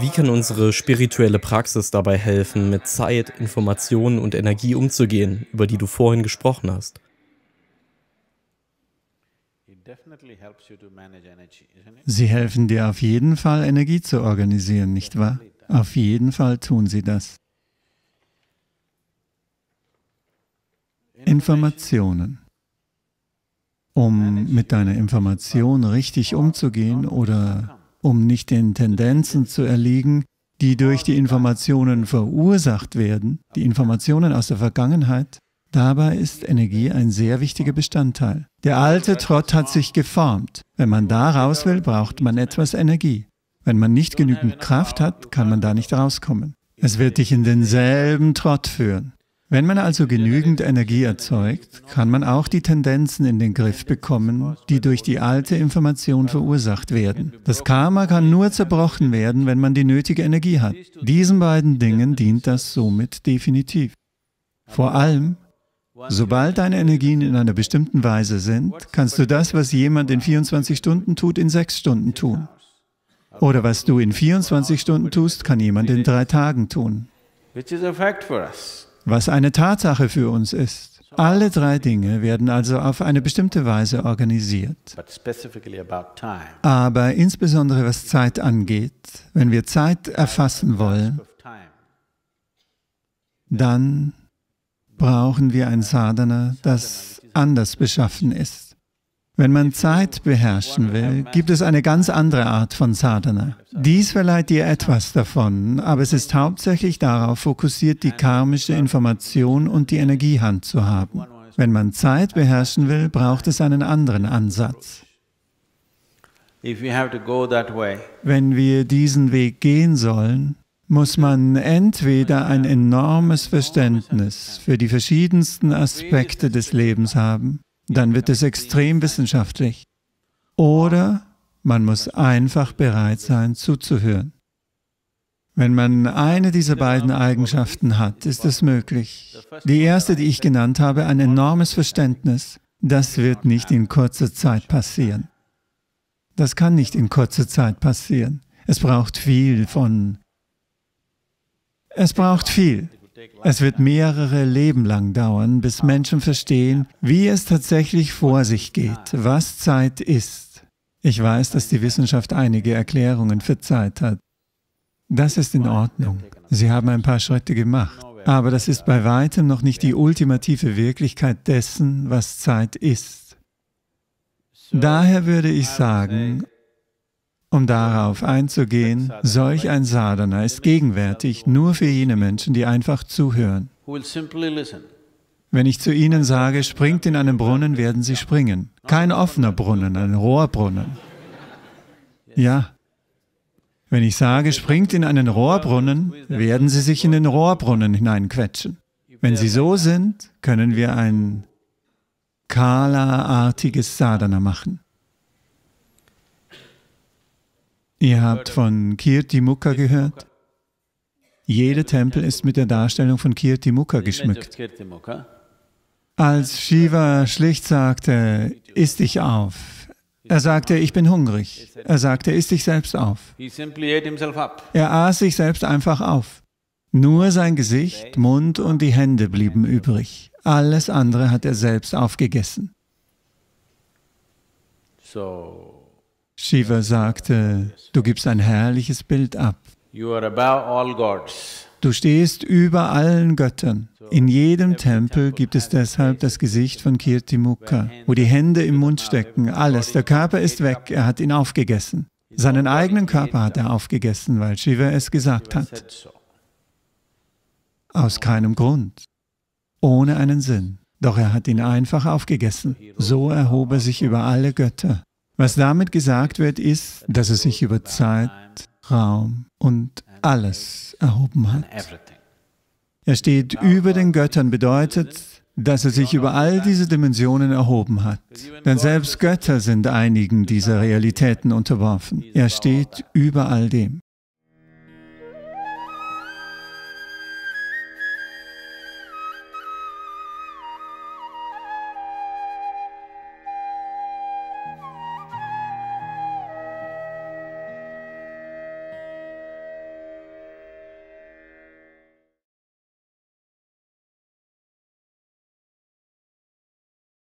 Wie kann unsere spirituelle Praxis dabei helfen, mit Zeit, Informationen und Energie umzugehen, über die du vorhin gesprochen hast? Sie helfen dir auf jeden Fall, Energie zu organisieren, nicht wahr? Auf jeden Fall tun sie das. Informationen. Um mit deiner Information richtig umzugehen oder um nicht den Tendenzen zu erliegen, die durch die Informationen verursacht werden, die Informationen aus der Vergangenheit, dabei ist Energie ein sehr wichtiger Bestandteil. Der alte Trott hat sich geformt. Wenn man da raus will, braucht man etwas Energie. Wenn man nicht genügend Kraft hat, kann man da nicht rauskommen. Es wird dich in denselben Trott führen. Wenn man also genügend Energie erzeugt, kann man auch die Tendenzen in den Griff bekommen, die durch die alte Information verursacht werden. Das Karma kann nur zerbrochen werden, wenn man die nötige Energie hat. Diesen beiden Dingen dient das somit definitiv. Vor allem, sobald deine Energien in einer bestimmten Weise sind, kannst du das, was jemand in 24 Stunden tut, in 6 Stunden tun. Oder was du in 24 Stunden tust, kann jemand in drei Tagen tun. Which is a fact for us was eine Tatsache für uns ist. Alle drei Dinge werden also auf eine bestimmte Weise organisiert. Aber insbesondere was Zeit angeht, wenn wir Zeit erfassen wollen, dann brauchen wir ein Sadhana, das anders beschaffen ist. Wenn man Zeit beherrschen will, gibt es eine ganz andere Art von Sadhana. Dies verleiht dir etwas davon, aber es ist hauptsächlich darauf fokussiert, die karmische Information und die Energiehand zu haben. Wenn man Zeit beherrschen will, braucht es einen anderen Ansatz. Wenn wir diesen Weg gehen sollen, muss man entweder ein enormes Verständnis für die verschiedensten Aspekte des Lebens haben dann wird es extrem wissenschaftlich. Oder man muss einfach bereit sein, zuzuhören. Wenn man eine dieser beiden Eigenschaften hat, ist es möglich. Die erste, die ich genannt habe, ein enormes Verständnis, das wird nicht in kurzer Zeit passieren. Das kann nicht in kurzer Zeit passieren. Es braucht viel von... Es braucht viel. Es wird mehrere Leben lang dauern, bis Menschen verstehen, wie es tatsächlich vor sich geht, was Zeit ist. Ich weiß, dass die Wissenschaft einige Erklärungen für Zeit hat. Das ist in Ordnung. Sie haben ein paar Schritte gemacht. Aber das ist bei weitem noch nicht die ultimative Wirklichkeit dessen, was Zeit ist. Daher würde ich sagen, um darauf einzugehen, solch ein Sadhana ist gegenwärtig nur für jene Menschen, die einfach zuhören. Wenn ich zu ihnen sage, springt in einen Brunnen, werden sie springen. Kein offener Brunnen, ein Rohrbrunnen. Ja. Wenn ich sage, springt in einen Rohrbrunnen, werden sie sich in den Rohrbrunnen hineinquetschen. Wenn sie so sind, können wir ein Kala-artiges Sadhana machen. Ihr habt von Kirti Mukha gehört? Jeder Tempel ist mit der Darstellung von Kirti Mukha geschmückt. Als Shiva schlicht sagte, iss dich auf, er sagte, ich bin hungrig. Er sagte, iss dich selbst auf. Er aß sich selbst einfach auf. Nur sein Gesicht, Mund und die Hände blieben übrig. Alles andere hat er selbst aufgegessen. So. Shiva sagte, du gibst ein herrliches Bild ab. Du stehst über allen Göttern. In jedem Tempel gibt es deshalb das Gesicht von Kirtimukha, wo die Hände im Mund stecken, alles. Der Körper ist weg, er hat ihn aufgegessen. Seinen eigenen Körper hat er aufgegessen, weil Shiva es gesagt hat. Aus keinem Grund, ohne einen Sinn. Doch er hat ihn einfach aufgegessen. So erhob er sich über alle Götter. Was damit gesagt wird, ist, dass er sich über Zeit, Raum und alles erhoben hat. Er steht über den Göttern, bedeutet, dass er sich über all diese Dimensionen erhoben hat. Denn selbst Götter sind einigen dieser Realitäten unterworfen. Er steht über all dem.